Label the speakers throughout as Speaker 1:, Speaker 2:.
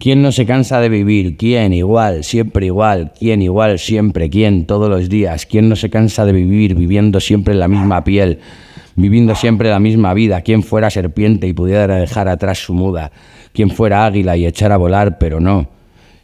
Speaker 1: ¿Quién no se cansa de vivir? ¿Quién? Igual, siempre igual. ¿Quién? Igual, siempre. ¿Quién? Todos los días. ¿Quién no se cansa de vivir viviendo siempre en la misma piel? Viviendo siempre la misma vida. ¿Quién fuera serpiente y pudiera dejar atrás su muda? ¿Quién fuera águila y echar a volar, pero no?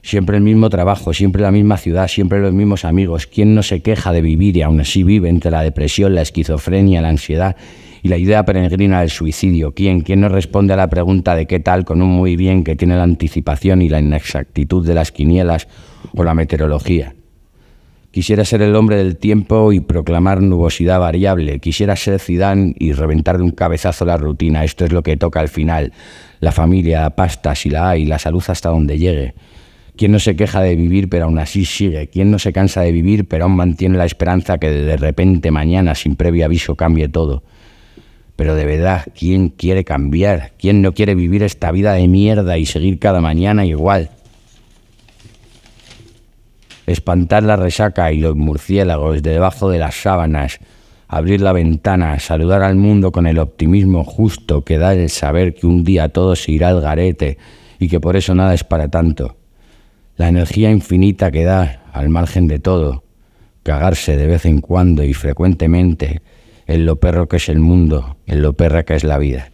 Speaker 1: Siempre el mismo trabajo, siempre la misma ciudad, siempre los mismos amigos. ¿Quién no se queja de vivir y aún así vive entre la depresión, la esquizofrenia, la ansiedad y la idea peregrina del suicidio? ¿Quién? ¿Quién no responde a la pregunta de qué tal con un muy bien que tiene la anticipación y la inexactitud de las quinielas o la meteorología? Quisiera ser el hombre del tiempo y proclamar nubosidad variable. Quisiera ser Zidane y reventar de un cabezazo la rutina. Esto es lo que toca al final. La familia, la pasta, si la hay, la salud hasta donde llegue. ¿Quién no se queja de vivir pero aún así sigue? ¿Quién no se cansa de vivir pero aún mantiene la esperanza que de repente mañana, sin previo aviso, cambie todo? Pero de verdad, ¿quién quiere cambiar? ¿Quién no quiere vivir esta vida de mierda y seguir cada mañana igual? Espantar la resaca y los murciélagos de debajo de las sábanas, abrir la ventana, saludar al mundo con el optimismo justo que da el saber que un día todo se irá al garete y que por eso nada es para tanto la energía infinita que da al margen de todo, cagarse de vez en cuando y frecuentemente en lo perro que es el mundo, en lo perra que es la vida.